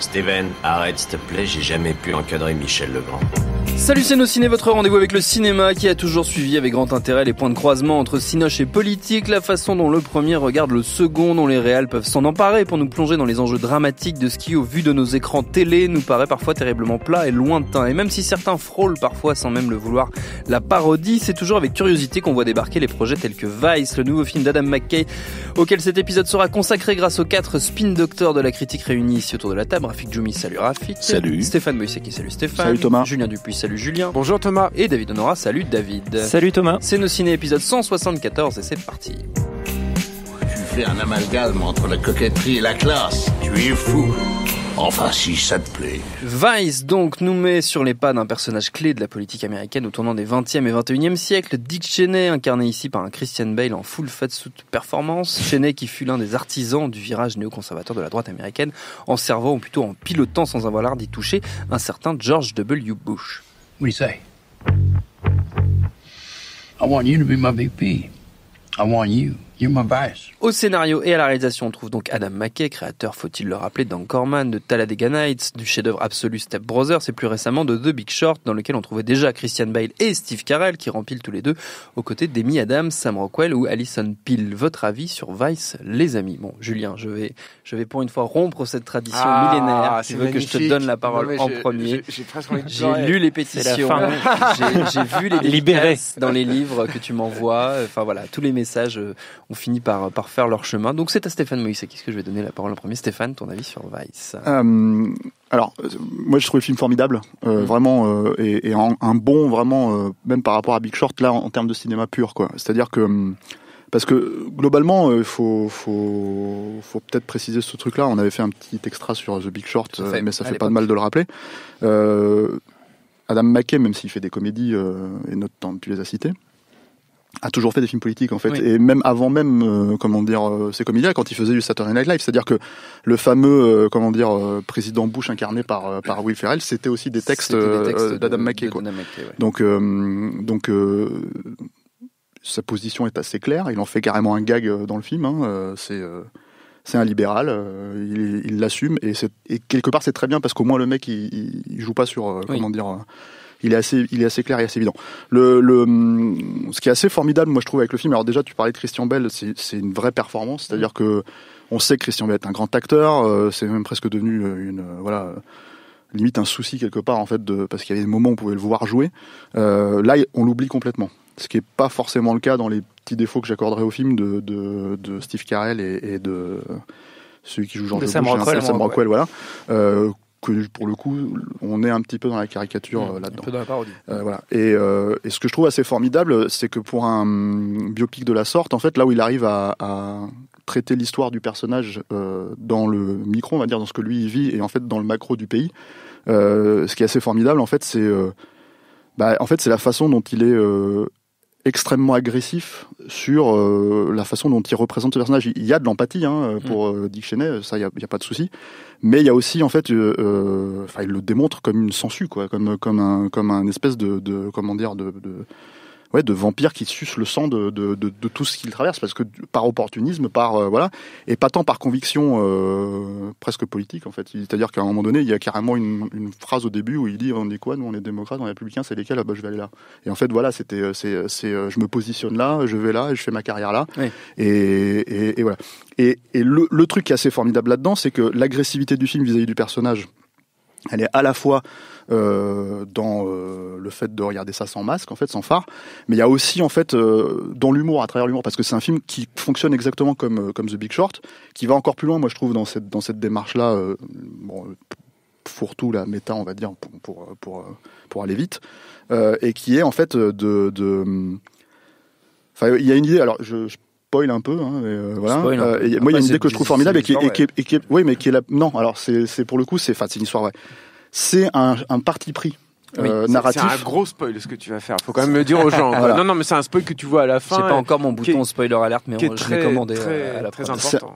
Steven, arrête s'il te plaît, j'ai jamais pu encadrer Michel Legrand. Salut c'est nos votre rendez-vous avec le cinéma qui a toujours suivi avec grand intérêt les points de croisement entre cinoche et politique, la façon dont le premier regarde le second, dont les réals peuvent s'en emparer pour nous plonger dans les enjeux dramatiques de ce qui au vu de nos écrans télé nous paraît parfois terriblement plat et lointain. Et même si certains frôlent parfois sans même le vouloir la parodie, c'est toujours avec curiosité qu'on voit débarquer les projets tels que Vice, le nouveau film d'Adam McKay auquel cet épisode sera consacré grâce aux quatre spin doctors de la critique réunis ici autour de la table. Rafik Jumi salut Rafik. Salut. Stéphane Moïseki, salut Stéphane. Thomas. Julien Dupuis, salut salut Julien. Bonjour Thomas. Et David Honora, salut David. Salut Thomas. C'est nos ciné épisode 174 et c'est parti. Tu fais un amalgame entre la coquetterie et la classe. Tu es fou. Enfin, si ça te plaît. Vice, donc, nous met sur les pas d'un personnage clé de la politique américaine au tournant des 20e et 21e siècles, Dick Cheney, incarné ici par un Christian Bale en full fat suit performance. Cheney qui fut l'un des artisans du virage néoconservateur de la droite américaine, en servant, ou plutôt en pilotant sans avoir l'art d'y toucher, un certain George W. Bush. What do you say? I want you to be my VP. I want you Au scénario et à la réalisation, on trouve donc Adam McKay, créateur, faut-il le rappeler, d'Ankorman, de Talladega Nights, du chef-d'œuvre absolu Step Brothers et plus récemment de The Big Short, dans lequel on trouvait déjà Christian Bale et Steve Carell qui remplissent tous les deux aux côtés d'Amy Adams, Sam Rockwell ou Alison Peel. Votre avis sur Vice, les amis Bon, Julien, je vais, je vais pour une fois rompre cette tradition ah, millénaire. Tu veux que je te donne la parole en premier J'ai lu les pétitions, j'ai vu les libérés dans les livres que tu m'envoies. Enfin voilà, tous les messages euh, on fini par, par faire leur chemin. Donc c'est à Stéphane Moïse, qu'est-ce que je vais donner la parole en premier Stéphane, ton avis sur Vice euh, Alors, euh, moi je trouve le film formidable, euh, mm. vraiment, et, un, bon, vraiment, même par rapport à Big Short, là, en, termes de cinéma pur, quoi. C'est-à-dire que... Hum, parce que globalement, il faut, faut, peut-être préciser ce truc-là. On avait fait un petit extra sur The Big Short, mais ça fait pas de mal de le rappeler. Adam McKay, même s'il fait des comédies, et notre temps, tu les as citées, a toujours fait des films politiques en fait et même avant même euh, comment dire euh, ses comédiens quand il faisait du Saturday Night Live c'est-à-dire que le fameux euh, comment dire euh, président Bush incarné par par Will Ferrell c'était aussi des textes d'Adam McKay, donc donc sa position est assez claire il en fait carrément un gag dans le film hein. c'est c'est un libéral, il l'assume et, et, quelque part c'est très bien parce qu'au moins le mec il, joue pas sur comment dire il est assez, il est assez clair et assez évident. Le, le, hum, ce qui est assez formidable, moi je trouve avec le film. Alors déjà, tu parlais de Christian Bell, c'est une vraie performance, c'est-à-dire que on sait que Christian Bell est un grand acteur, euh, c'est même presque devenu euh, une, euh, voilà limite un souci quelque part en fait de parce qu'il y avait des moments où on pouvait le voir jouer. là, on l'oublie complètement, ce qui n'est pas forcément le cas dans les petits défauts que j'accorderais au film de, de, de Steve Carell et, de celui qui joue jean Sam, Rockwell, voilà que pour le coup, on est un petit peu dans la caricature euh, mmh, là-dedans. Un peu la euh, voilà. Euh, et, ce que je trouve assez formidable, c'est que pour un mm, biopic de la sorte, en fait, là où il arrive à, traiter l'histoire du personnage dans le micro, on va dire, dans ce que lui il vit, et en fait dans le macro du pays, ce qui est assez formidable, en fait, c'est bah, en fait, c'est la façon dont il est extrêmement agressif sur euh, la façon dont il représente ce personnage. Il y a de l'empathie hein, mm. pour euh, Dick Cheney, ça, il n'y a, pas de souci. Mais il y a aussi, en fait, euh, euh il le démontre comme une sensu, quoi, comme, comme, un, comme un espèce de, de comment dire, de, de de vampires qui sucent le sang de, tout ce qu'ils traversent, parce que par opportunisme, par euh, voilà, et pas tant par conviction euh, presque politique en fait. C'est-à-dire qu'à un moment donné, il y a carrément une, phrase au début où il dit on est quoi, nous on est démocrate, on est républicain, c'est lesquels, ah, bah, je vais aller là. Et en fait voilà, c'était euh, c'est je me positionne là, je vais là, je fais ma carrière là, et, voilà. Et, le, truc qui est assez formidable là-dedans, c'est que l'agressivité du film vis à -vis du personnage, elle est à la fois euh, dans euh, le fait de regarder ça sans masque, en fait, sans phare. Mais il y a aussi, en fait, euh, dans l'humour, à travers l'humour, parce que c'est un film qui fonctionne exactement comme, comme The Big Short, qui va encore plus loin, moi, je trouve, dans cette, dans cette démarche-là. Bon, fourre-tout, la méta, on va dire, pour, pour, pour, aller vite, et qui est, en fait, de... Enfin, il y a une idée, alors, je, spoil un peu. Hein, voilà. moi, il y a une idée que je trouve formidable et qui, est, oui, mais qui est la, non. Alors, c'est, pour le coup, c'est, c'est une histoire vraie c'est un, parti pris narratif. Euh, c'est un gros spoil ce que tu vas faire. Faut quand même le dire aux gens. Non, non, mais c'est un spoil que tu vois à la fin. C'est pas encore mon bouton spoiler alert, mais je l'ai commandé euh, à la très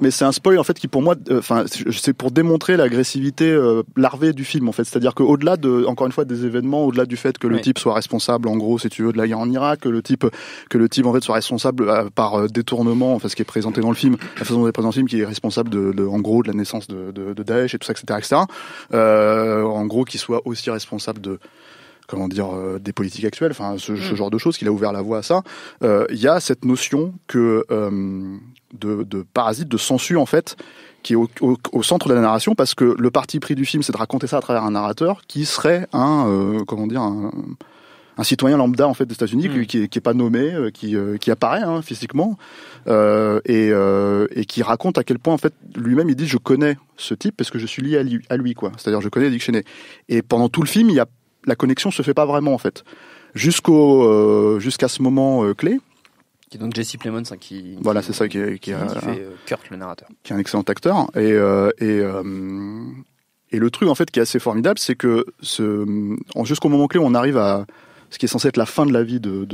Mais c'est un spoil en fait qui pour moi, euh, enfin, c'est pour démontrer l'agressivité larvée du film en fait. C'est-à-dire qu'au-delà de, encore une fois, des événements, au-delà du fait que le type soit responsable en gros, si tu veux, de la guerre en Irak, que le type, que le type en fait soit responsable par détournement, enfin ce qui est présenté dans le film, la façon dont est présenté dans le film, qui est responsable de, en gros, de la naissance de, de Daesh et tout ça, etc., etc. en gros, qu'il soit aussi responsable de comment dire, euh, des politiques actuelles, enfin ce, mm. genre de choses, qu'il a ouvert la voie à ça. Euh, il y a cette notion que euh, de, parasite, de sensu, en fait, qui est au, centre de la narration parce que le parti pris du film, c'est de raconter ça à travers un narrateur qui serait un, comment dire, un, citoyen lambda en fait des États-Unis, lui, mm. qui, qui est pas nommé, qui, apparaît hein, physiquement et, qui raconte à quel point en fait lui-même il dit je connais ce type parce que je suis lié à lui, à lui quoi. C'est-à-dire je connais Dick Cheney. Et pendant tout le film, il y a la connexion se fait pas vraiment en fait. Jusqu'au euh, jusqu'à ce moment euh, clé. Qui est donc Jesse Plemons hein, qui, voilà c'est ça qui, qui, euh, fait Kurt le narrateur. Qui est un excellent acteur et et le truc en fait qui est assez formidable c'est que ce jusqu'au moment clé on arrive à ce qui est censé être la fin de la vie de,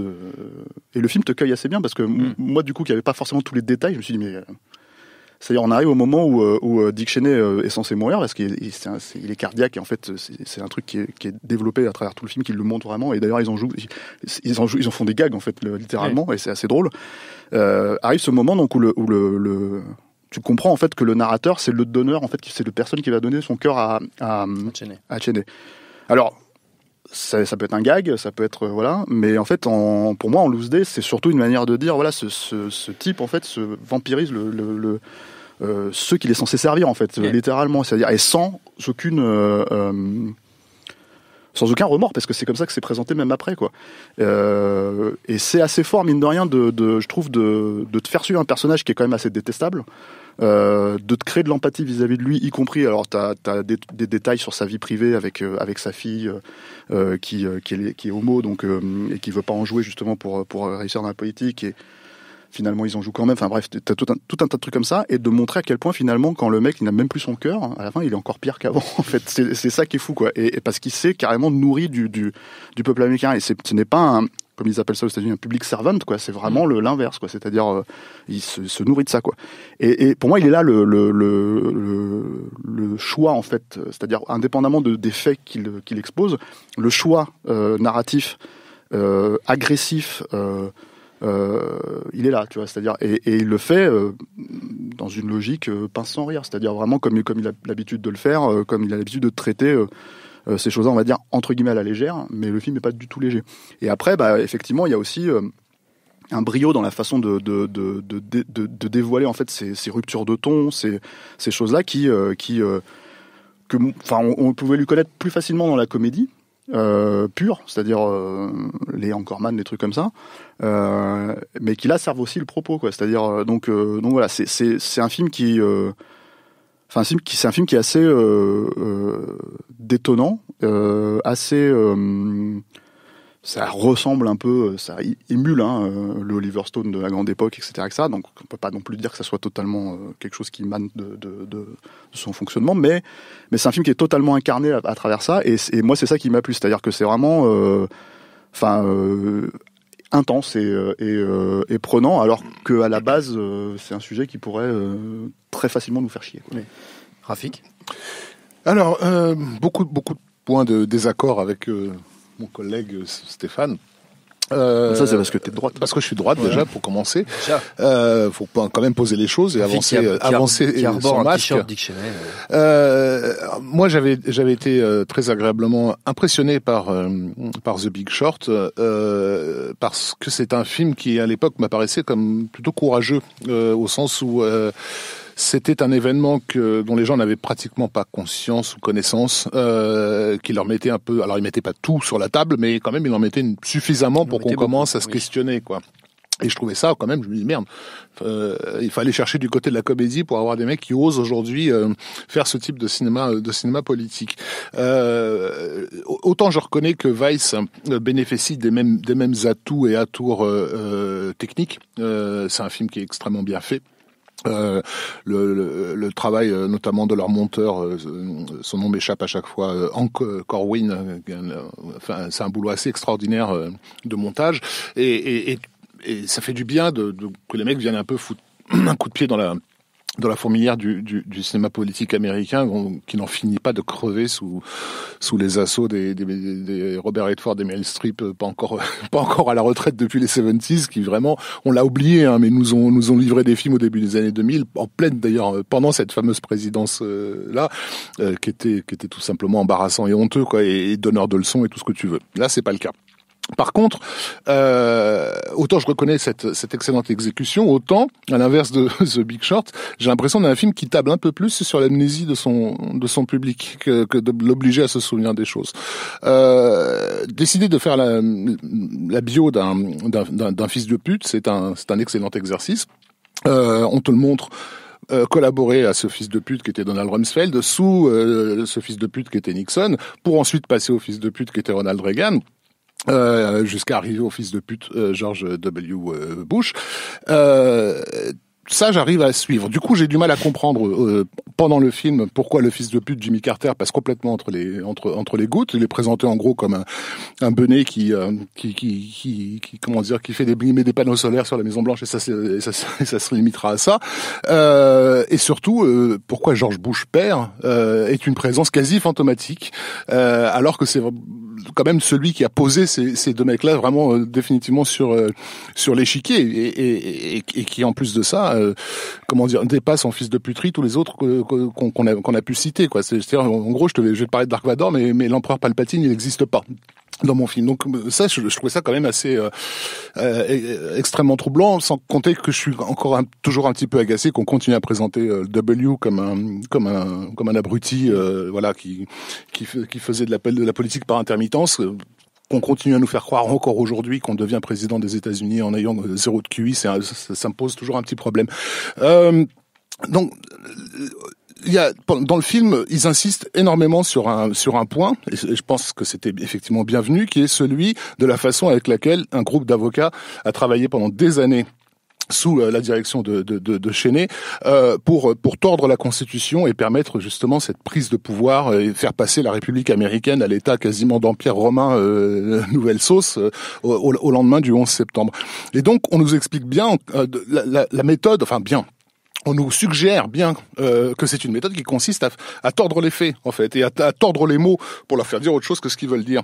et le film te cueille assez bien parce que hmm. moi du coup qui avait pas forcément tous les détails je me suis dit mais c'est-à-dire, on arrive au moment où, euh, euh, Dick Cheney euh, est censé mourir, parce qu'il est, est, cardiaque, et en fait, c'est un truc qui est, développé à travers tout le film, qui le montre vraiment. Et d'ailleurs, ils en ils en ils font des gags, en fait, littéralement, et c'est assez drôle. arrive ce moment, donc, où le, tu comprends en fait que le narrateur, c'est le donneur, en fait, c'est la personne qui va donner son cœur à, à Cheney. Alors, ça, peut être un gag, ça peut être euh, voilà, mais en fait, pour moi, en loose day, c'est surtout une manière de dire voilà, ce, type en fait se vampirise le, euh, ceux qu'il est censé servir en fait, littéralement, c'est-à-dire et sans aucune euh, sans aucun remords, parce que c'est comme ça que c'est présenté même après, quoi. Euh, et c'est assez fort, mine de rien, de, de je trouve, de, de, te faire suivre un personnage qui est quand même assez détestable, euh, de te créer de l'empathie vis-à-vis de lui, y compris, alors t'as as des, des, détails sur sa vie privée avec euh, avec sa fille euh, euh, qui qui est, qui est homo, donc et qui veut pas en jouer justement pour pour réussir dans la politique et finalement ils en jouent quand même. Enfin bref, tout un, tas de trucs comme ça et de montrer à quel point finalement quand le mec il n'a même plus son cœur, à la fin il est encore pire qu'avant. En fait, c'est ça qui est fou quoi. Et, parce qu'il s'est carrément nourri du, du, peuple américain et ce n'est pas un, comme ils appellent ça aux États-Unis, un public servant, quoi. C'est vraiment mm. le l'inverse, quoi. C'est-à-dire, euh, il se, nourrit de ça, quoi. Et, pour moi, il est là le, le, choix, en fait. C'est-à-dire, indépendamment de, des faits qu'il expose, le choix euh, narratif, euh, agressif, euh, il est là, tu vois. C'est-à-dire, et, il le fait euh, dans une logique euh, pince sans rire, c'est-à-dire vraiment comme, comme il a l'habitude de le faire, comme il a l'habitude de traiter ces choses-là, on va dire entre guillemets à la légère, mais le film n'est pas du tout léger. Et après, bah, effectivement, il y a aussi un brio dans la façon de, de, de, de, dévoiler en fait ces, ruptures de ton, ces, ces choses-là qui, qui que, enfin, on, pouvait lui connaître plus facilement dans la comédie, euh, pur, c'est-à-dire euh, les les man, des trucs comme ça, euh, mais qui là servent aussi le propos, quoi. C'est-à-dire donc donc voilà, c'est c'est un film qui Enfin, c'est un film qui est assez détonnant, assez ça ressemble un peu, euh, ça émule hein, euh, le Oliver Stone de la grande époque, etc., Donc on ne peut pas non plus dire que ça soit totalement euh, quelque chose qui manque de, son fonctionnement, mais, mais c'est un film qui est totalement incarné à, travers ça, et, moi c'est ça qui m'a plu, c'est-à-dire que c'est vraiment enfin, intense et, prenant, alors qu'à la base c'est un sujet qui pourrait très facilement nous faire chier. Quoi. Rafik alors, beaucoup, beaucoup de points de désaccord avec mon collègue euh, Stéphane. ça, euh, c'est parce que tu es droite. Parce que je suis droite, déjà, pour commencer. Euh, faut quand même poser les choses et avancer, euh, avancer qui sans moi, j'avais, j'avais été très agréablement impressionné par, par The Big Short, parce que c'est un film qui, à l'époque, m'apparaissait comme plutôt courageux, au sens où, c'était un événement que, dont les gens n'avaient pratiquement pas conscience ou connaissance, euh, qui leur mettait un peu. Alors, ils mettaient pas tout sur la table, mais quand même, ils en mettaient suffisamment pour qu'on commence à se questionner, quoi. Et je trouvais ça quand même, je me dis merde, euh, il fallait chercher du côté de la comédie pour avoir des mecs qui osent aujourd'hui euh, faire ce type de cinéma, euh, de cinéma politique. Euh, autant je reconnais que Vice bénéficie des mêmes, des mêmes atouts et atours techniques. c'est un film qui est extrêmement bien fait. Euh, le, travail euh, notamment de leur monteur, euh, son nom m'échappe à chaque fois, euh, Hank Corwin, c'est un boulot assez extraordinaire de montage, et, ça fait du bien que les mecs viennent un peu foutre un coup de pied dans la dans la fourmilière du, cinéma politique américain qui n'en finit pas de crever sous, sous les assauts des, Robert Redford, des Meryl Streep, euh, pas encore, pas encore à la retraite depuis les 70s, qui vraiment, on l'a oublié, hein, mais nous ont, nous ont livré des films au début des années 2000, en pleine d'ailleurs, euh, pendant cette fameuse présidence-là, euh, qui, était, qui était tout simplement embarrassant et honteux, quoi, et, et donneur de leçons et tout ce que tu veux. Là, c'est pas le cas. Par contre, euh, autant je reconnais cette, excellente exécution, autant, à l'inverse de The Big Short, j'ai l'impression d'un film qui table un peu plus sur l'amnésie de son, public que, de l'obliger à se souvenir des choses. Euh, décider de faire la, bio d'un fils de pute, c'est un, excellent exercice. Euh, on te le montre collaborer à ce fils de pute qui était Donald Rumsfeld, sous ce fils de pute qui était Nixon, pour ensuite passer au fils de pute qui était Ronald Reagan. Euh, jusqu'à arriver au fils de pute euh, George W. Euh, Bush. Euh, ça, j'arrive à suivre. Du coup, j'ai du mal à comprendre pendant le film pourquoi le fils de pute Jimmy Carter passe complètement entre les entre entre les gouttes. Il est présenté en gros comme un, un benet qui, qui, qui, qui comment dire qui fait des des panneaux solaires sur la Maison Blanche et ça ça, ça se limitera à ça. Euh, et surtout, pourquoi George Bush père est une présence quasi fantomatique alors que c'est quand même celui qui a posé ces, deux mecs-là vraiment euh, définitivement sur euh, sur l'échiquier et, qui en plus de ça euh, comment dire, dépasse en fils de puterie tous les autres qu'on a, pu citer. quoi. cest en gros, je, vais te parler de Dark Vador, mais, l'empereur Palpatine, il n'existe pas dans mon film. Donc ça, je, trouvais ça quand même assez euh, euh, e, e, extrêmement troublant, sans compter que je suis encore toujours un petit peu agacé qu'on continue à présenter euh, W comme un comme un comme un abruti, voilà, qui qui, faisait de la politique par intermittence qu'on continue à nous faire croire encore aujourd'hui qu'on devient président des États-Unis en ayant euh, zéro de QI, ça, me pose toujours un petit problème. Euh, donc, il dans le film, ils insistent énormément sur un sur un point, et je pense que c'était effectivement bienvenu, qui est celui de la façon avec laquelle un groupe d'avocats a travaillé pendant des années sous euh, la direction de, de, de, de euh, pour, pour tordre la Constitution et permettre justement cette prise de pouvoir euh, et faire passer la République américaine à l'état quasiment d'empire romain nouvelle sauce au, lendemain du 11 septembre. Et donc on nous explique bien la, la, la méthode, enfin bien, on nous suggère bien que c'est une méthode qui consiste à, à, tordre les faits, en fait, et à, à tordre les mots pour leur faire dire autre chose que ce qu'ils veulent dire.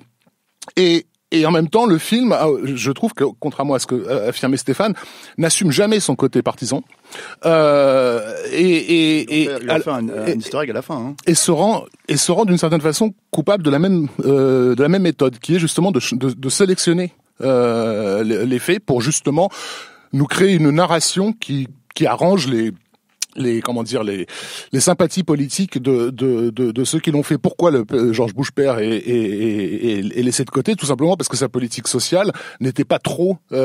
Et et en même temps, le film, ah, je trouve que, contrairement à ce que euh, affirmait Stéphane, n'assume jamais son côté partisan. Euh, et, et, et, à la fin. Hein. Et se rend, et se rend d'une certaine façon coupable de la même, euh, de la même méthode, qui est justement de, de, de sélectionner euh, les faits pour justement nous créer une narration qui, qui arrange les les comment dire les les sympathies politiques de de de, ceux qui l'ont fait. Pourquoi le euh, Georges Bush père est, laissé de côté Tout simplement parce que sa politique sociale n'était pas trop euh,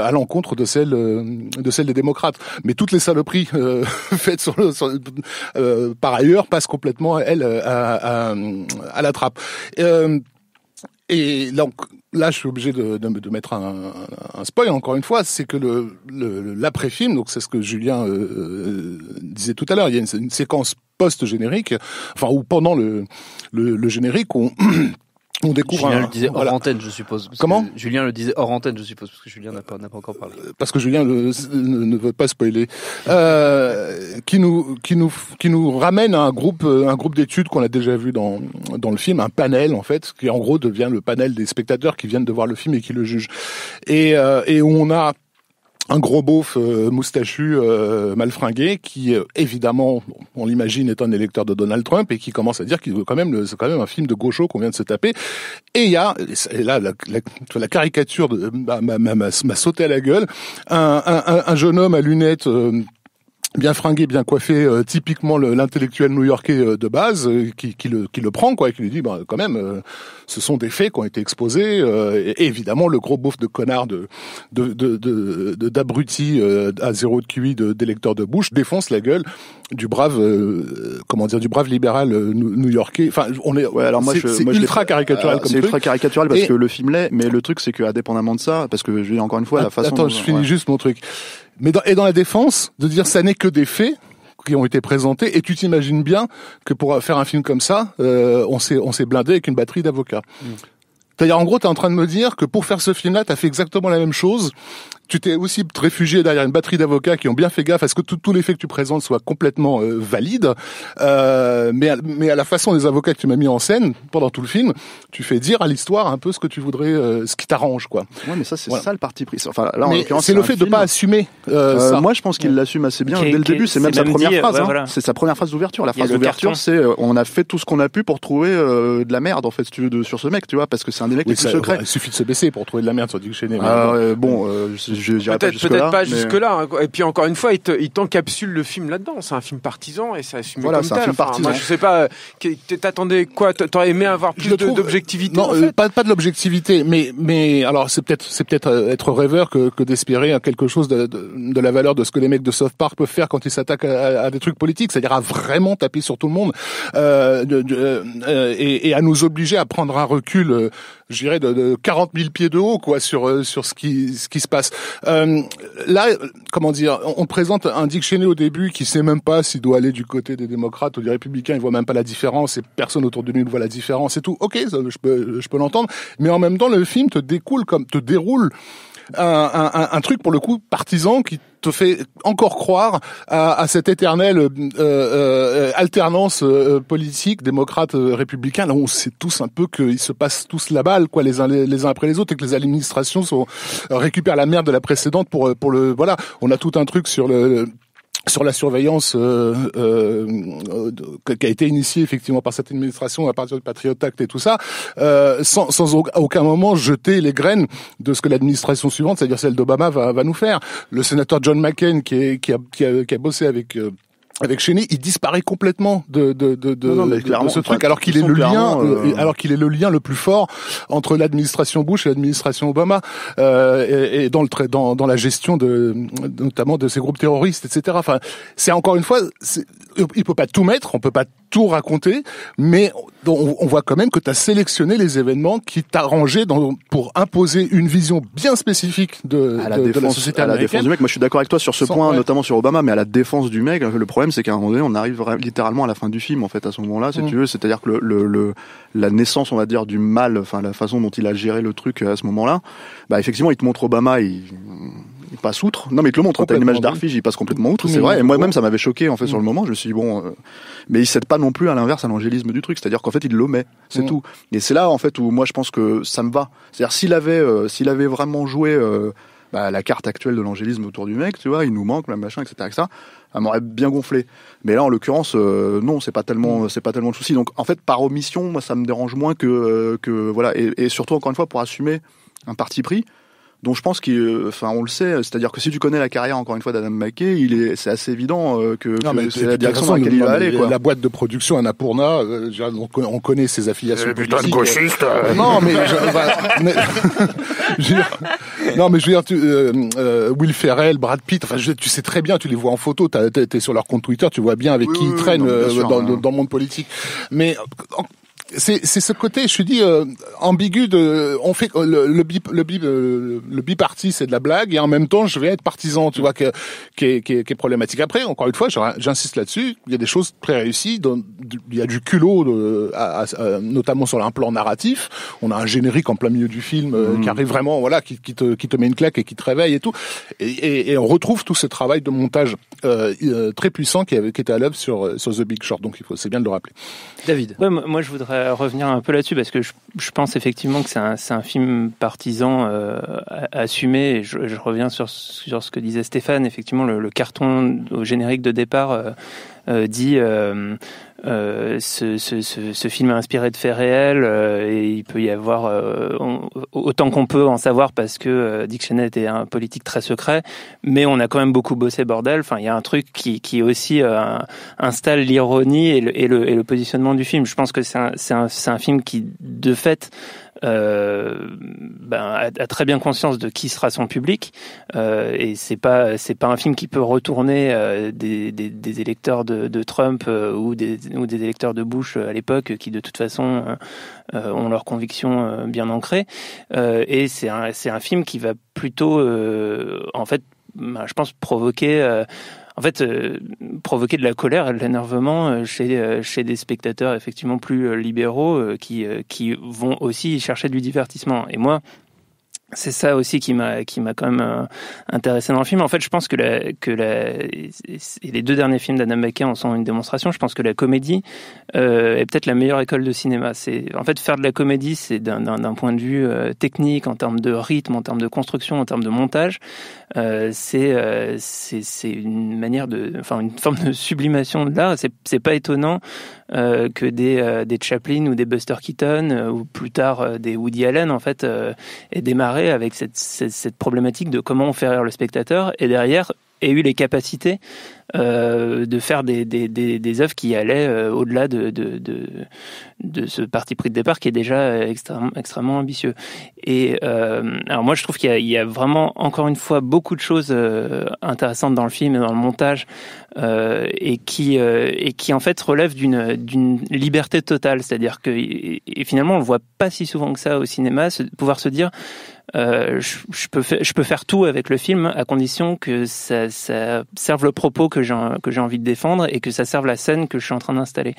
euh, à l'encontre de celle de celle des démocrates. Mais toutes les saloperies faites sur par ailleurs passent complètement elle à, à la trappe. et donc là, je suis obligé de, de, mettre un, spoil encore une fois, c'est que le, le l'après-film, donc c'est ce que Julien euh, euh, disait tout à l'heure, il y a une, séquence post-générique, enfin ou pendant le, le, le générique, on Julien le disait hors antenne, je suppose. Comment Julien le disait hors antenne, je suppose, parce que Julien n'a pas, encore parlé. Euh, parce que Julien ne, veut pas spoiler. Euh, qui nous qui nous qui nous ramène à un groupe euh, un groupe d'études qu'on a déjà vu dans dans le film, un panel en fait, qui en gros devient le panel des spectateurs qui viennent de voir le film et qui le jugent. Et euh, et on a un gros beauf euh, moustachu euh, malfringué qui euh, évidemment on l'imagine est un électeur de Donald Trump et qui commence à dire qu'il veut quand même c'est quand même un film de gaucho qu'on vient de se taper et il y a et là la, caricature bah, m'a sauté à la gueule un, un, jeune homme à lunettes euh, bien fringué, bien coiffé, euh, typiquement l'intellectuel new-yorkais euh, de base, euh, qui, qui, le, qui le prend, quoi, et qui lui dit, bah, quand même, ce sont des faits qui ont été exposés. Et, évidemment, le gros bouffe de connard de d'abruti de, de, à zéro de QI d'électeur de, bouche défonce la gueule du brave, comment dire, du brave libéral new-yorkais. Enfin, on est, ouais, alors moi, c'est ultra caricatural ah, comme C'est ultra caricatural parce que le film l'est, mais le truc, c'est que indépendamment de ça, parce que je dis encore une fois, la façon. Attends, je finis juste mon truc. Mais et dans la défense, de dire ça n'est que des faits qui ont été présentés, et tu t'imagines bien que pour faire un film comme ça, euh, on s'est on s'est blindé avec une batterie d'avocats. Mm. D'ailleurs en gros, tu es en train de me dire que pour faire ce film-là, tu as fait exactement la même chose tu t'es aussi réfugié derrière une batterie d'avocats qui ont bien fait gaffe à ce que tous les faits que tu présentes soient complètement euh, valides. Euh, mais, à, mais à la façon des avocats que tu m'as mis en scène pendant tout le film, tu fais dire à l'histoire un peu ce que tu voudrais, euh, ce qui t'arrange, quoi. Ouais, mais ça c'est ça le parti pris. Enfin, là, en l'occurrence, c'est le fait de pas assumer. Euh, euh, moi, je pense qu'il l'assume assez bien dès le début. C'est même, sa première phrase. hein. C'est sa première phrase d'ouverture. La phrase d'ouverture, c'est on a fait tout ce qu'on a pu pour trouver de la merde en fait, tu veux, de, sur ce mec, tu vois, parce que c'est un des mecs qui Il suffit de se baisser pour trouver de la merde sur Dick Cheney. Ah, bon. Peut-être pas, jusque-là. Hein. Et puis encore une fois, il t'encapsule le film là-dedans. C'est un film partisan et ça assume voilà, comme tel. Un film moi, je sais pas, euh, t'attendais quoi T'aurais aimé avoir plus d'objectivité Non, en euh, fait pas, de l'objectivité, mais, mais alors c'est peut-être c'est peut-être euh, être rêveur que, que d'espérer quelque chose de, de, la valeur de ce que les mecs de Soft Park peuvent faire quand ils s'attaquent à, des trucs politiques, c'est-à-dire à vraiment taper sur tout le monde euh, de, et, et, à nous obliger à prendre un recul. je dirais de, de 40 000 pieds de haut quoi sur sur ce qui ce qui se passe euh, là, comment dire, on, présente un Dick Cheney au début qui sait même pas s'il doit aller du côté des démocrates ou des républicains, il voit même pas la différence et personne autour de lui ne voit la différence et tout. Ok, je peux, je peux l'entendre, mais en même temps, le film te découle comme, te déroule un truc pour le coup partisan qui te fait encore croire à, à cette éternelle euh, euh, alternance euh, politique démocrate républicain. Là, on sait tous un peu qu'ils se passent tous la balle, quoi, les uns les, uns après les autres, et que les administrations sont, récupèrent la merde de la précédente pour pour le voilà. On a tout un truc sur le sur la surveillance euh, euh, euh, qui a été initiée effectivement par cette administration à partir du Patriot Act et tout ça, sans, aucun moment jeter les graines de ce que l'administration suivante, c'est-à-dire celle d'Obama, va, nous faire. Le sénateur John McCain, qui, qui, a, qui a bossé avec avec Cheney, il disparaît complètement de de de, de, ce truc, alors qu'il est le lien, euh, euh, alors qu'il est le lien le plus fort entre l'administration Bush et l'administration Obama, euh, et, dans le dans dans la gestion de notamment de ces groupes terroristes, etc. Enfin, c'est encore une fois, il peut pas tout mettre, on peut pas tout raconter, mais donc on voit quand même que tu as sélectionné les événements qui t'arrangeaient pour imposer une vision bien spécifique de, la, de, société à la défense du mec. Moi, je suis d'accord avec toi sur ce point, notamment sur Obama, mais à la défense du mec, le problème, c'est qu'à un moment donné, on arrive littéralement à la fin du film, en fait, à ce moment-là, si mm. tu veux. C'est-à-dire que la naissance, on va dire, du mal, enfin, la façon dont il a géré le truc euh, à ce moment-là, bah, effectivement, il te montre Obama, il il passe outre. Non, mais il te le montre. Hein. T'as une image d'Arfige, il passe complètement outre. C'est vrai. Et moi-même, ça m'avait choqué, en fait, sur le mm. moment. Je me suis dit, bon, euh, mais il cède pas non plus à l'inverse à l'angélisme du truc. C'est-à-dire qu'en fait, il l'omet. C'est mm. tout. Et c'est là, en fait, où moi, je pense que ça me va. C'est-à-dire, s'il avait, euh, s'il avait vraiment joué, euh, bah, la carte actuelle de l'angélisme autour du mec, tu vois, il nous manque, même machin, etc., Ça m'aurait bien gonflé. Mais là, en l'occurrence, non, c'est pas tellement, mm. c'est pas tellement de souci. Donc, en fait, par omission, moi, ça me dérange moins que, que voilà, et, et, surtout encore une fois pour assumer un parti pris. Donc je pense qu'il, euh, enfin, on le sait, euh, c'est-à-dire que si tu connais la carrière encore une fois d'Adam McKay, c'est assez évident euh, que, c'est la direction dans va aller. La boîte de production à pourna on connaît ses affiliations. Eh, le putain de gauchiste. non mais, je, veux dire, Will Ferrell, Brad Pitt, tu sais très bien, tu les vois en photo, t'es sur leur compte Twitter, tu vois bien avec qui ils traînent hein. dans, le monde politique. Mais c'est ce côté, je suis dit euh, ambigu de on fait euh, le le bip le euh, le c'est de la blague et en même temps, je vais être partisan, tu mm. vois que qui est, problématique après. Encore une fois, j'insiste là-dessus, il y a des choses très réussies il y a du culot notamment sur un plan narratif, on a un générique en plein milieu du film mm. qui arrive vraiment voilà qui, qui te met une claque et qui te réveille et tout. Et, on retrouve tout ce travail de montage très puissant qui, avait, était à l'œuvre sur sur The Big Short. Donc faut c'est bien de le rappeler. David. moi je voudrais euh, revenir un peu là-dessus parce que je, pense effectivement que c'est un, film partisan euh, assumé. je, reviens sur, ce que disait Stéphane. Effectivement, le carton au générique de départ euh, euh, dit euh, euh, ce, ce, film est inspiré de faits réels et il peut y avoir autant qu'on peut en savoir parce que Dick Cheney était un politique très secret, mais on a quand même beaucoup bossé bordel. Enfin, il y a un truc qui, qui aussi installe l'ironie et le, et, le, et le, positionnement du film. Je pense que c'est un, un, film qui, de fait, euh, ben, a, très bien conscience de qui sera son public euh, et c'est pas c'est pas un film qui peut retourner euh, des, des, des, électeurs de, de Trump ou des ou des électeurs de Bush à l'époque qui de toute façon ont leurs convictions bien ancrées et c'est un c'est un film qui va plutôt en fait ben, je pense provoquer en fait, euh, provoquer de la colère et de l'énervement euh, chez, euh, chez des spectateurs effectivement plus libéraux qui, qui vont aussi chercher du divertissement. Et moi, c'est ça aussi qui m'a qui m'a quand même intéressé dans le film. En fait, je pense que la que la les deux derniers films d'Adam McKay en sont une démonstration. Je pense que la comédie est peut-être la meilleure école de cinéma. C'est en fait faire de la comédie, c'est d'un point de vue technique, en termes de rythme, en termes de construction, en termes de montage, euh, euh, c'est c'est une manière de, enfin une forme de sublimation de l'art. C'est pas étonnant euh, que des des Chaplin ou des Buster Keaton ou plus tard des Woody Allen en fait aient démarré avec cette, cette problématique de comment on fait rire le spectateur et derrière et eu les capacités euh, de faire des, des, des, œuvres qui allaient euh, au-delà de, de, de, ce parti pris de départ qui est déjà euh, extrêmement, extrêmement ambitieux. Et alors moi, je trouve qu'il y, a vraiment, encore une fois, beaucoup de choses intéressantes dans le film et dans le montage et, qui, et qui, en fait, relèvent d'une liberté totale. C'est-à-dire que et finalement, on ne voit pas si souvent que ça au cinéma, pouvoir se dire euh, je, peux faire, je peux faire tout avec le film à condition que ça, ça serve le propos que j'ai que j'ai envie de défendre et que ça serve la scène que je suis en train d'installer.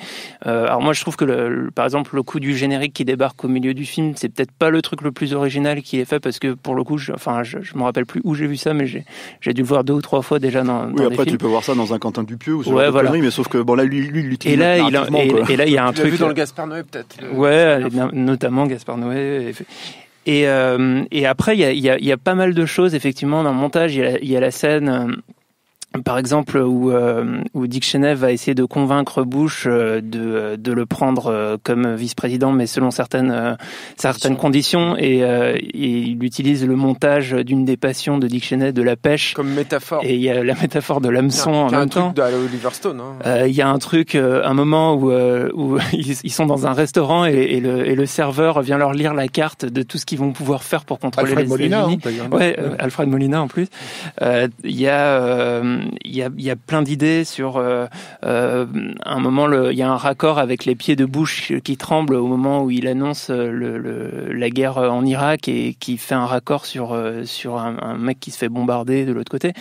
Euh, alors moi je trouve que le, par exemple le coup du générique qui débarque au milieu du film c'est peut-être pas le truc le plus original qui est fait parce que pour le coup je, enfin je, je me rappelle plus où j'ai vu ça mais j'ai j'ai dû voir deux ou trois fois déjà dans. Oui après des films. tu peux voir ça dans un Quentin Dupieux ou sur ouais, mais sauf que bon là lui il l'utilise. Et là il a, et, et, là il y a un tu truc. Vu dans le euh, Gaspard Noé peut-être. Ouais notamment Gaspard Noé. Et, et, euh, et après, il y a, y a, pas mal de choses, effectivement, dans le montage. Il y a, la scène euh, par exemple, où, euh, où Dick Cheney va essayer de convaincre Bush euh, de, de le prendre euh, comme vice-président, mais selon certaines, certaines conditions. Et, il utilise le montage d'une des passions de Dick Cheney, de la pêche. Comme métaphore. Et il y a la métaphore de l'hameçon en même temps. Hein. Il y a un truc Oliver Stone. y a un truc, un moment où, où ils sont dans un restaurant et, et, le, et le serveur vient leur lire la carte de tout ce qu'ils vont pouvoir faire pour contrôler Alfred les États-Unis. Hein, Alfred Molina en plus. Il y a il y, a, plein d'idées sur euh, euh, un moment, il y a un raccord avec les pieds de bouche qui tremblent au moment où il annonce euh, le, la guerre en Irak et qui fait un raccord sur, sur un, mec qui se fait bombarder de l'autre côté.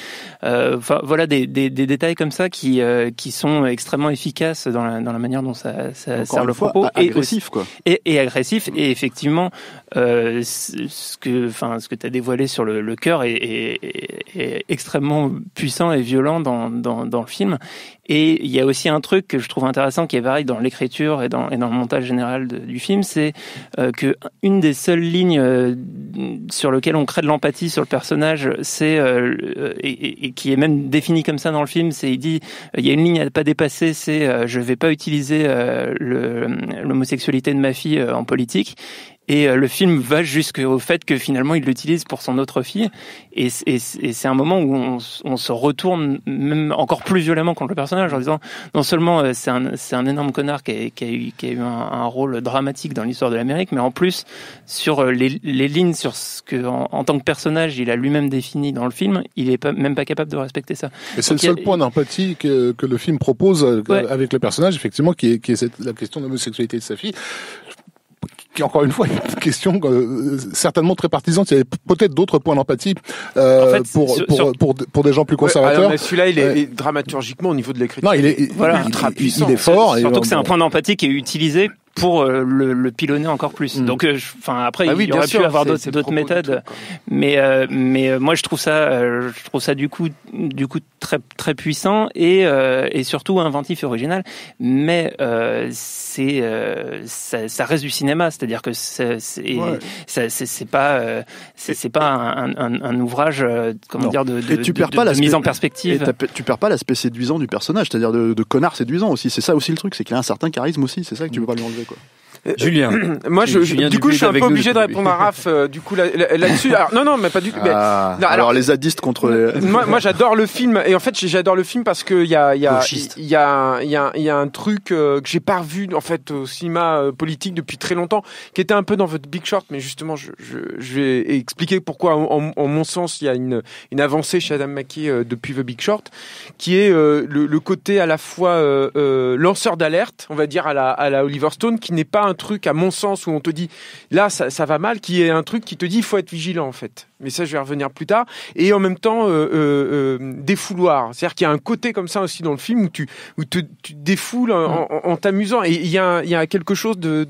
Enfin, voilà des, détails comme ça qui, qui sont extrêmement efficaces dans la, dans la manière dont ça, sert le propos. et agressif, quoi. Et, agressif. Mm. Et effectivement, ce que, enfin, ce que tu as dévoilé sur le, cœur est, est, extrêmement puissant et violent dans, dans, dans le film. Et il y a aussi un truc que je trouve intéressant qui est pareil dans l'écriture et dans, et dans le montage général du film, c'est qu'une euh, que une des seules lignes euh, sur lesquelles on crée de l'empathie sur le personnage, c'est euh, et, qui est même défini comme ça dans le film, c'est il dit il y a une ligne à ne pas dépasser, c'est je vais pas utiliser l'homosexualité de ma fille en politique. Et le film va jusqu'au fait que finalement il l'utilise pour son autre fille. Et, c'est un moment où on, on se retourne même encore plus violemment contre le personnage en disant non seulement euh, c'est un, énorme connard qui a, eu, un, rôle dramatique dans l'histoire de l'Amérique, mais en plus sur euh, les, lignes, sur ce que en, tant que personnage il a lui-même défini dans le film, il est même pas capable de respecter ça. Et c'est le seul point d'empathie que, le film propose euh, avec le personnage, effectivement, qui est, la question de l'homosexualité de sa fille qui encore une fois une question euh, certainement très partisante. Il y avait peut-être d'autres points d'empathie euh, pour, pour, pour, des gens plus conservateurs. Ouais, celui-là, il est, dramaturgiquement au niveau de l'écriture. il est, voilà, il, est fort. Surtout que c'est un point d'empathie qui est utilisé pour euh, le, pilonner encore plus. Mm. Donc, euh, enfin après, ah oui, il y aurait pu avoir d'autres méthodes, mais euh, mais moi je trouve ça, je trouve ça du coup du coup très très puissant et et surtout inventif et original. Mais c'est ça, ça, reste du cinéma, c'est-à-dire que c'est c'est pas c'est pas un, un, ouvrage comment dire de, de, tu perds pas mise en perspective. Et tu perds pas l'aspect séduisant du personnage, c'est-à-dire de, connard séduisant aussi. C'est ça aussi le truc, c'est qu'il a un certain charisme aussi. C'est ça que tu peux mm. pas lui enlever. quoi. Euh, Julien. moi, je, du coup, je suis un peu obligé de répondre à Raph. Euh, du coup, là-dessus. non, non, mais pas du tout. Ah, alors, les zadistes contre. moi, j'adore le film. Et en fait, j'adore le film parce que il y a, il y a, il y a, il y, a, un truc euh, que j'ai pas revu en fait au cinéma politique depuis très longtemps, qui était un peu dans votre Big Short, mais justement, je, je, vais expliquer pourquoi, en, mon sens, il y a une, une avancée chez Adam McKay depuis The Big Short, qui est le, côté à la fois lanceur d'alerte, on va dire à la, à la Oliver Stone, qui n'est pas un truc, à mon sens, où on te dit là, ça, va mal, qui est un truc qui te dit il faut être vigilant en fait. Mais ça, je vais revenir plus tard. Et en même temps, euh, euh, euh, défouloir. C'est-à-dire qu'il y a un côté comme ça aussi dans le film où tu, où te, tu défoules en, mm. t'amusant. Et il y a, y a quelque chose de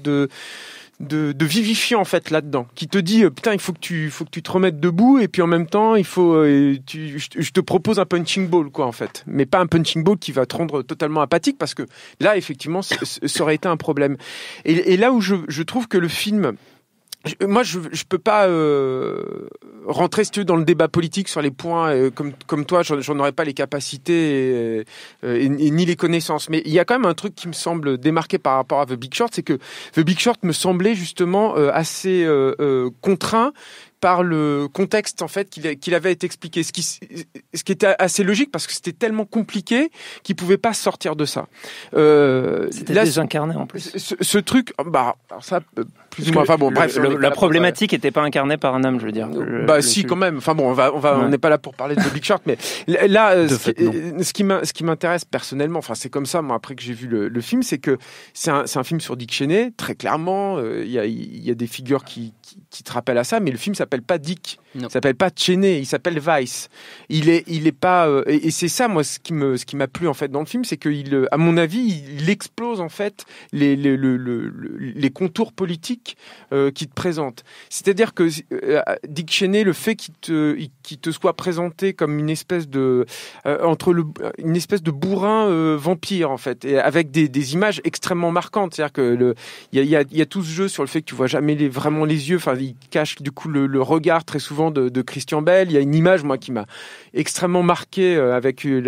de, de vivifiant en fait là-dedans, qui te dit euh, putain il faut que tu faut que tu te remettes debout et puis en même temps il faut euh, je, te propose un punching ball quoi en fait, mais pas un punching ball qui va te rendre totalement apathique parce que là effectivement ça aurait été un problème. Et, là où je, je trouve que le film moi, je ne peux pas euh, rentrer, si dans le débat politique sur les points. Euh, comme, comme toi, j'en aurais pas les capacités euh, ni les connaissances. Mais il y a quand même un truc qui me semble démarqué par rapport à The Big Short, c'est que The Big Short me semblait justement assez contraint par le contexte en fait qu'il avait été expliqué, ce qui, ce était assez logique parce que c'était tellement compliqué qu'il pouvait pas sortir de ça. Euh, là c'était désincarné en plus. Ce, truc, bah ça euh, plus ou moins. Enfin bon, bref. la, problématique n'était pas incarnée par un homme, je veux dire. Euh, bah si, quand même. Enfin bon, on va, on n'est pas là pour parler de Big Short, mais là, ce, qui, m'intéresse personnellement, enfin c'est comme ça, moi après que j'ai vu le, film, c'est que c'est un, film sur Dick Cheney, très clairement. Il y, a des figures qui, qui, te rappelle à ça, mais le film s'appelle pas Dick, s'appelle pas Cheney, il s'appelle Vice. Il est, il est pas, euh, et, c'est ça moi ce qui me, ce qui m'a plu en fait dans le film, c'est qu'à euh, à mon avis, il explose en fait les, les, le, les contours politiques euh, qui te présentent. C'est-à-dire que Dick Cheney, le fait qu'il te, qu'il te soit présenté comme une espèce de, entre le, une espèce de bourrin vampire en fait, et avec des, images extrêmement marquantes. C'est-à-dire que le, il y a, y a tout ce jeu sur le fait que tu vois jamais les, vraiment les yeux Enfin, il cache du coup le, regard très souvent de, Christian Bell. Il y a une image, moi, qui m'a extrêmement marqué euh, avec euh,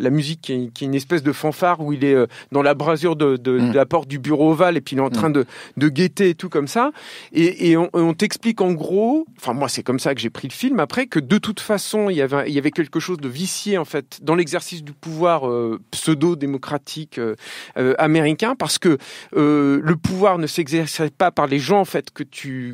la, musique qui est, une espèce de fanfare où il est euh, dans la brasure mm. de, la porte du bureau ovale et puis il est en train mm. de, guetter et tout comme ça. Et, on, t'explique en gros, enfin, moi, c'est comme ça que j'ai pris le film après, que de toute façon, il y avait, il y avait quelque chose de vicié, en fait, dans l'exercice du pouvoir pseudo-démocratique américain parce que le pouvoir ne s'exerçait pas par les gens, en fait, que tu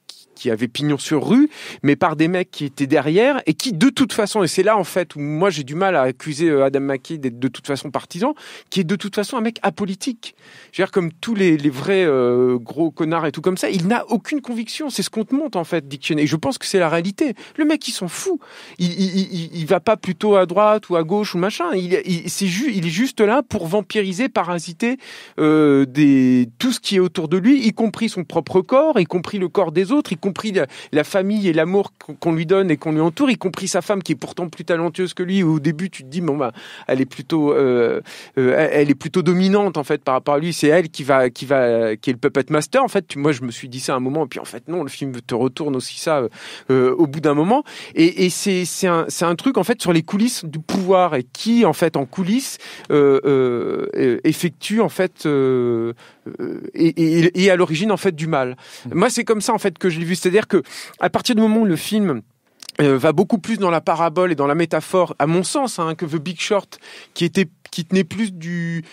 qui avait pignon sur rue, mais par des mecs qui étaient derrière et qui, de toute façon, et c'est là en fait où moi j'ai du mal à accuser euh, Adam McKay d'être de toute façon partisan, qui est de toute façon un mec apolitique. Je veux dire, comme tous les, vrais euh, gros connards et tout comme ça, il n'a aucune conviction. C'est ce qu'on te montre en fait, dictionnaire. Et je pense que c'est la réalité. Le mec, il s'en fout. Il, il, va pas plutôt à droite ou à gauche ou machin. Il, est, il est juste là pour vampiriser, parasiter euh, des, tout ce qui est autour de lui, y compris son propre corps, y compris le corps des autres, y compris la famille et l'amour qu'on lui donne et qu'on lui entoure, y compris sa femme qui est pourtant plus talentueuse que lui. Au début, tu te dis, bon, bah, elle est plutôt, euh, euh, elle est plutôt dominante en fait par rapport à lui. C'est elle qui va, qui va, qui est le puppet master. En fait, moi, je me suis dit ça un moment, et puis en fait, non, le film te retourne aussi ça euh, au bout d'un moment. Et, c'est, c'est un, c'est un truc en fait sur les coulisses du pouvoir et qui en fait en coulisses effectue en fait euh, et, à l'origine en fait du mal. Moi, c'est comme ça en fait que je l'ai vu, c'est-à-dire que à partir du moment où le film euh, va beaucoup plus dans la parabole et dans la métaphore, à mon sens, hein, que The Big Short, qui était, qui tenait plus du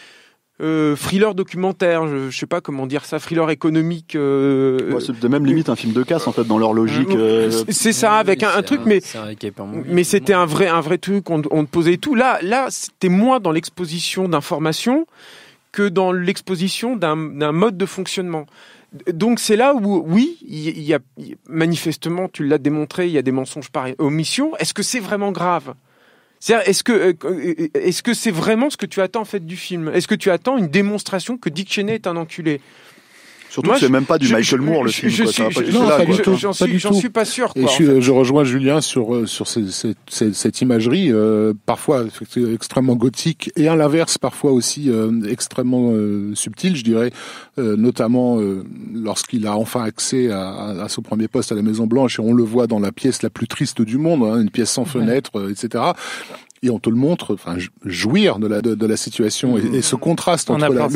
euh, thriller documentaire, je, ne sais pas comment dire ça, thriller économique. Euh, c'est de même limite un film de casse en fait dans leur logique. c'est ça avec un, truc, mais mais c'était un vrai un vrai truc, on, posait tout. Là là c'était moins dans l'exposition d'informations dans l'exposition d'un mode de fonctionnement. Donc c'est là où, oui, il y a manifestement, tu l'as démontré, il y a des mensonges par omission. Est-ce que c'est vraiment grave est-ce que euh, est-ce que c'est vraiment ce que tu attends en fait du film Est-ce que tu attends une démonstration que Dick Cheney est un enculé Surtout que c'est même pas du Michael Moore le film. du tout. J'en suis, pas sûr. Quoi, je, rejoins Julien sur euh, sur cette cette imagerie euh, parfois extrêmement gothique et à l'inverse parfois aussi euh, extrêmement euh, subtile, je dirais, notamment lorsqu'il a enfin accès à, à, son premier poste à la Maison Blanche et on le voit dans la pièce la plus triste du monde, hein, une pièce sans fenêtre, etc et on te le montre, enfin jouir de la de, la situation et, mmh. ce contraste entre la,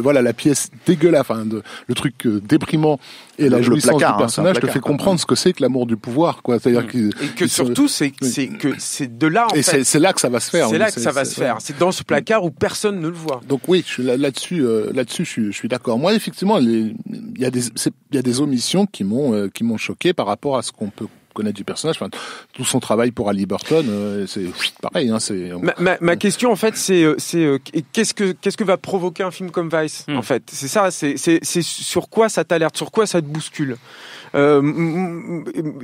voilà la pièce dégueulasse, enfin de, le truc euh, déprimant et la jouissance placard, du hein, personnage te fait comprendre ce que c'est que l'amour du pouvoir, quoi. C'est-à-dire mmh. et que surtout c'est que c'est de là en et c'est là que ça va se faire. C'est là que ça va se faire. C'est dans ce placard où personne ne le voit. Donc oui, là-dessus euh, là dessus là dessus je, suis, d'accord. Moi effectivement, il y a des il y a des omissions qui m'ont euh, qui m'ont choqué par rapport à ce qu'on peut connaître du personnage. tout son travail pour Ali Burton, euh, c'est pareil. Hein, ma, question en fait, c'est euh, c'est euh, qu'est-ce que qu'est-ce que va provoquer un film comme Vice hmm. en fait C'est ça, c'est sur quoi ça t'alerte, sur quoi ça te bouscule.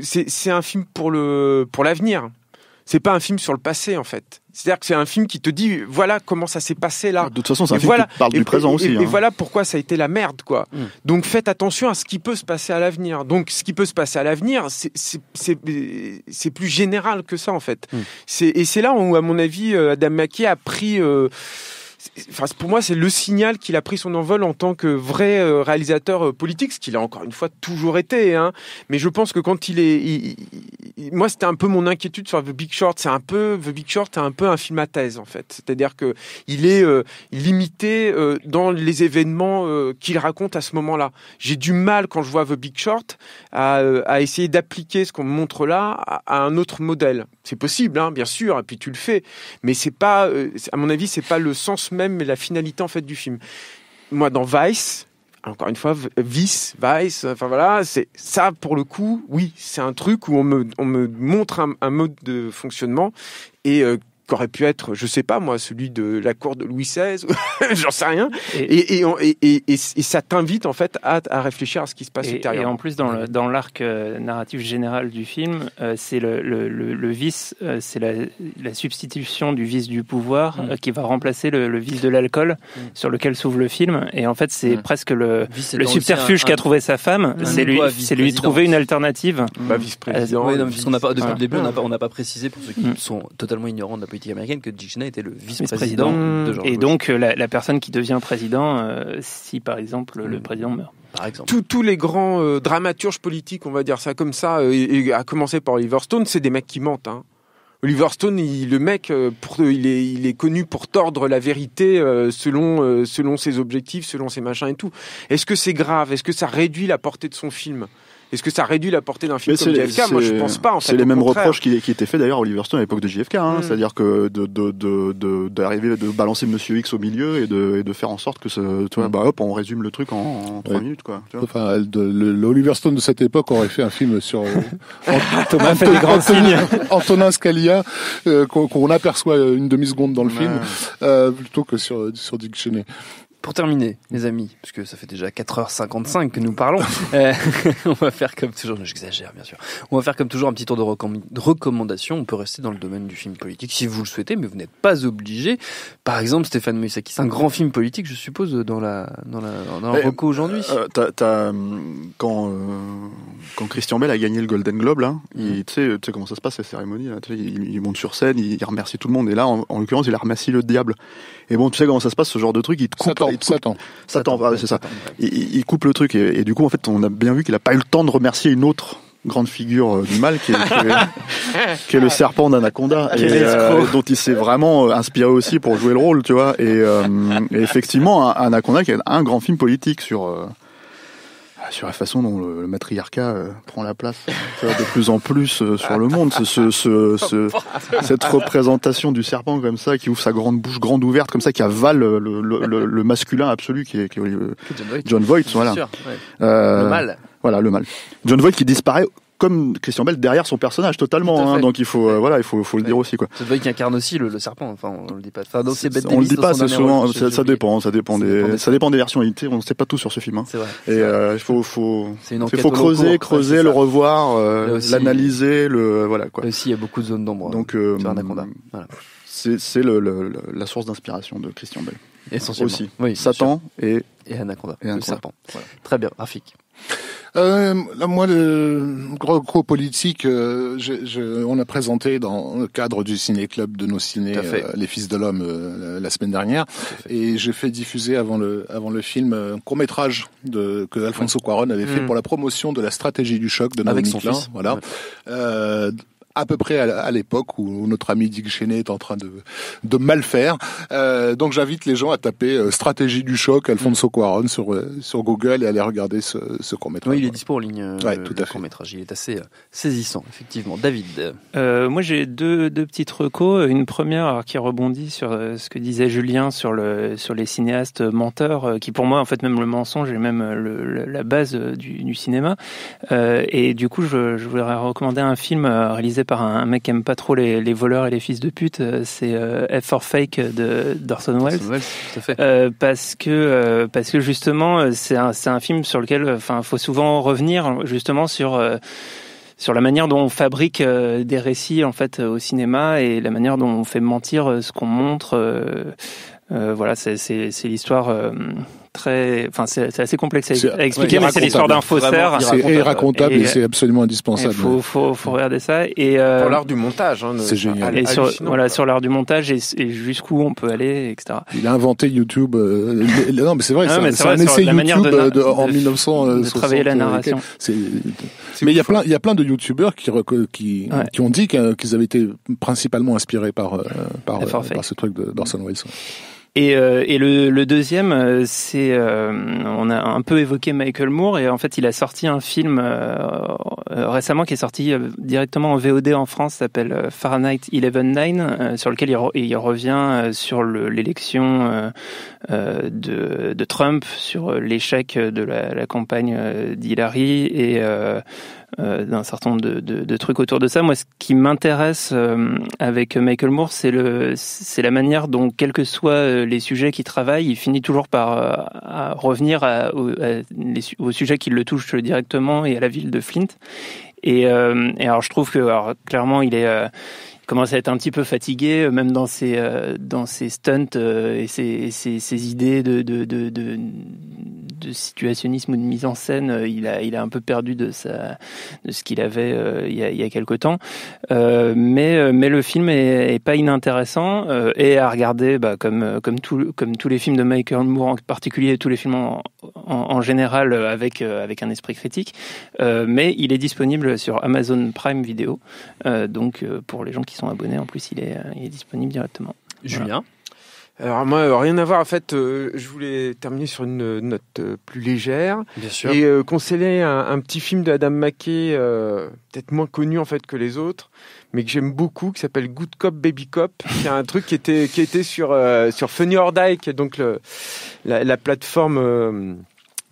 c'est un film pour le pour l'avenir c'est pas un film sur le passé en fait. C'est-à-dire que c'est un film qui te dit voilà comment ça s'est passé là. De toute façon, ça un film voilà, parle du présent aussi. Et, hein. voilà pourquoi ça a été la merde quoi. Mm. Donc faites attention à ce qui peut se passer à l'avenir. Donc ce qui peut se passer à l'avenir, c'est plus général que ça en fait. Mm. Et c'est là où à mon avis euh, Adam McKay a pris euh, Enfin, pour moi, c'est le signal qu'il a pris son envol en tant que vrai euh, réalisateur euh, politique, ce qu'il a encore une fois toujours été. Hein. Mais je pense que quand il est, moi, c'était un peu mon inquiétude sur The Big Short. C'est un peu The Big Short, est un peu un film à thèse en fait. C'est-à-dire que il est euh, limité dans les événements qu'il raconte à ce moment-là. J'ai du mal quand je vois The Big Short à, essayer d'appliquer ce qu'on me montre là à un autre modèle. C'est possible, hein, bien sûr, et puis tu le fais. Mais c'est pas, euh, à mon avis, c'est pas le sens même et la finalité en fait du film. Moi, dans Vice, encore une fois, Vice, Vice, enfin voilà, c'est ça pour le coup, oui, c'est un truc où on me, on me montre un, mode de fonctionnement et euh, qu'aurait pu être, je sais pas moi, celui de la cour de Louis XVI, j'en sais rien. Et, et, ça t'invite en fait à, réfléchir à ce qui se passe derrière. Et en plus, dans l'arc dans euh, narratif général du film, euh, c'est le, vice, euh, c'est la, substitution du vice du pouvoir mm. qui va remplacer le, vice de l'alcool mm. sur lequel s'ouvre le film. Et en fait, c'est mm. presque le, le subterfuge qu'a trouvé sa femme, c'est lui, c'est lui trouver une alternative. Bah, vice-président. pas, depuis le début, on n'a pas, pas précisé pour ceux qui sont totalement ignorants de américaine que Dick Cheney était le vice-président de George Et donc euh, la, personne qui devient président euh, si par exemple le hmm. président meurt. Par exemple. Tous, tous les grands euh, dramaturges politiques, on va dire ça comme ça, à commencer par Oliver Stone, c'est des mecs qui mentent. Hein. Oliver Stone, le mec, pour, il, est, il, est, connu pour tordre la vérité selon, selon ses objectifs, selon ses machins et tout. Est-ce que c'est grave Est-ce que ça réduit la portée de son film est-ce que ça réduit la portée d'un film comme JFK Moi, je pense pas. c'est les mêmes reproches qui, étaient faits d'ailleurs à Oliver Stone à l'époque de JFK, hein. mm. c'est-à-dire que d'arriver de, balancer Monsieur X au milieu et de, faire en sorte que ce, mm. bah, hop, on résume le truc en, trois minutes, quoi. Enfin, l'Oliver Stone de cette époque aurait fait un film sur euh, Antonin Scalia euh, qu'on aperçoit une demi seconde dans le film euh, plutôt que sur sur Dick Cheney. Pour terminer, les amis, parce que ça fait déjà 4h55 que nous parlons, euh, on va faire comme toujours, j'exagère bien sûr, on va faire comme toujours un petit tour de, recommandations. On peut rester dans le domaine du film politique si vous le souhaitez, mais vous n'êtes pas obligé. Par exemple, Stéphane Moïsaki, c'est un grand film politique, je suppose, dans la dans la dans aujourd'hui. Euh, euh, quand quand Christian Bell a gagné le Golden Globe là, mm. tu sais comment ça se passe la cérémonie il, monte sur scène, il, remercie tout le monde et là en, l'occurrence il a remercié le diable. Et bon, tu sais comment ça se passe ce genre de truc, il te coupe il coupe, Satan. Satan, c'est ça. Il, coupe le truc et, du coup en fait on a bien vu qu'il n'a pas eu le temps de remercier une autre grande figure euh, du mal qui est, le serpent d'Anaconda euh, dont il s'est vraiment euh, inspiré aussi pour jouer le rôle tu vois et, et effectivement Anaconda qui est un grand film politique sur bah, sur la façon dont le, matriarcat euh, prend la place euh, de plus en plus euh, sur le monde. Ce, cette représentation du serpent comme ça, qui ouvre sa grande bouche grande ouverte comme ça, qui avale le, masculin absolu qui est, John Voight. voilà. le mal. Voilà, le mal. John Voight qui disparaît comme Christian Bell derrière son personnage totalement hein. donc il faut euh, voilà il faut, le dire aussi quoi c'est vrai qu'il incarne aussi le, serpent enfin on le dit pas enfin, non, c'est le dit pas c'est souvent ça, dépend ça dépend des, ça dépend des versions éditées on ne sait pas tout sur ce film hein. vrai, et euh, il faut faut creuser creuser le revoir euh, l'analyser le voilà quoi aussi il y a beaucoup de zones d'ombre donc c'est la source d'inspiration de Christian Bell essentiellement aussi Satan et Anaconda, le serpent très bien graphique euh, moi, le gros politique, euh, je, je, on a présenté dans le cadre du ciné-club de nos ciné euh, Les Fils de l'Homme euh, la semaine dernière, et j'ai fait diffuser avant le avant le film un court métrage de, que Alfonso Cuarón avait fait mm. pour la promotion de la stratégie du choc de Naomi Klein, voilà, à peu près à l'époque où notre ami Dick Cheney est en train de, de mal faire. Euh, donc j'invite les gens à taper euh, Stratégie du choc Alfonso mm. Cuaron sur, euh, sur Google et à aller regarder ce, ce court-métrage. Oui, il est dispo en ligne, ouais, tout à court-métrage. Il est assez saisissant, effectivement. David Moi, j'ai deux, deux petites recos. Une première qui rebondit sur ce que disait Julien sur, le, sur les cinéastes menteurs, qui pour moi, en fait, même le mensonge est même le, la base du, cinéma. et du coup, je voudrais recommander un film réalisé par un, mec qui aime pas trop les, voleurs et les fils de pute, euh, c'est euh, F for Fake de d'Orson Welles. Euh, parce que parce que justement c'est un c'est un film sur lequel enfin faut souvent revenir justement sur sur la manière dont on fabrique des récits en fait au cinéma et la manière dont on fait mentir ce qu'on montre. voilà, c'est l'histoire très, enfin c'est assez complexe à, expliquer, mais c'est l'histoire d'un faussaire. C'est racontable et, c'est absolument indispensable. Il faut, faut, regarder ça. Et euh, l'art du montage, hein, c'est génial. sur, voilà, sur l'art du montage et, jusqu'où on peut aller, etc. Il a inventé YouTube. Euh, non, mais c'est vrai, ah, c'est un, essai YouTube euh, en 1960. De travailler la narration. mais il y a plein, il y a plein de YouTubeurs qui qui, qui ont dit qu'ils avaient été principalement inspirés par par, ce truc de Orson Welles. Euh, et, le, deuxième, euh, c'est euh, on a un peu évoqué Michael Moore et en fait il a sorti un film récemment qui est sorti directement en VOD en France, s'appelle Fahrenheit 11.9, sur lequel il, revient sur l'élection de, Trump, sur l'échec de la, la campagne d'Hillary et euh, d'un certain nombre de, de, de, trucs autour de ça. Moi, ce qui m'intéresse euh, avec Michael Moore, c'est le, c'est la manière dont, quels que soient euh, les sujets qu'il travaille, il finit toujours par à revenir à, aux, sujets qui le touchent directement et à la ville de Flint. Et, et, alors je trouve que alors, clairement il est commence à être un petit peu fatigué, euh, même dans ses, euh, dans ses stunts euh, et, ses, idées de, de, de, de, situationnisme ou de mise en scène. Il a, il a un peu perdu de, sa, de ce qu'il avait il, y a, il quelque temps. mais, mais le film est, pas inintéressant et à regarder, bah, comme, comme, tout, comme tous les films de Michael Moore en particulier, tous les films en, en, général avec, avec un esprit critique. mais il est disponible sur Amazon Prime Video, donc pour les gens qui sont abonnés, en plus, il est, euh, disponible directement. Julien Alors moi, euh, rien à voir. En fait, euh, je voulais terminer sur une note plus légère. Et conseiller un, petit film de Adam McKay, peut-être moins connu en fait que les autres, mais que j'aime beaucoup, qui s'appelle Good Cop Baby Cop, C'est un truc qui était qui était sur sur Funny or qui est donc la, plateforme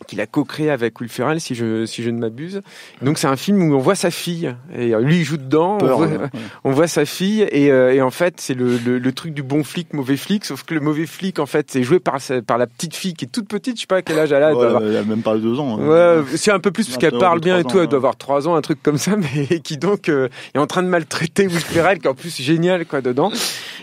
qu'il a co-créé avec Will Ferrell, si je, si je ne m'abuse. Donc c'est un film où on voit sa fille, et euh, lui il joue dedans, on, voit, sa fille, et, euh, en fait c'est le, truc du bon flic, mauvais flic, sauf que le mauvais flic en fait c'est joué par, la petite fille qui est toute petite, je sais pas à quel âge elle a. Elle a même pas deux ans. Hein. c'est un peu plus parce qu'elle parle bien et tout, elle doit hein. avoir trois ans, un truc comme ça, mais qui donc euh, est en train de maltraiter Will Ferrell, qui est en plus génial quoi dedans.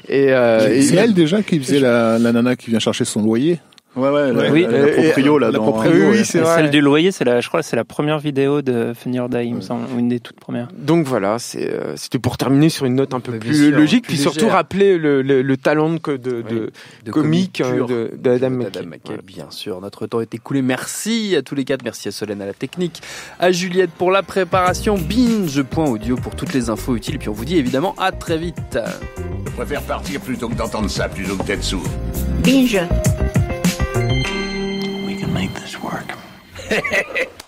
Et, c'est elle déjà qui faisait la nana qui vient chercher son loyer Ouais, ouais, Oui, la, proprio, oui, c'est Celle du loyer, je crois, c'est la première vidéo de Funny Day, ou une des toutes premières. Donc voilà, c'est, euh, c'était pour terminer sur une note un peu plus logique, puis surtout rappeler le, le, talent de, de, de comique euh, d'Adam McKay. Bien sûr, notre temps est écoulé. Merci à tous les quatre, merci à Solène à la technique, à Juliette pour la préparation, binge.audio pour toutes les infos utiles, puis on vous dit évidemment à très vite. Je préfère partir plutôt que d'entendre ça, plutôt que d'être sourd. Binge. make this work.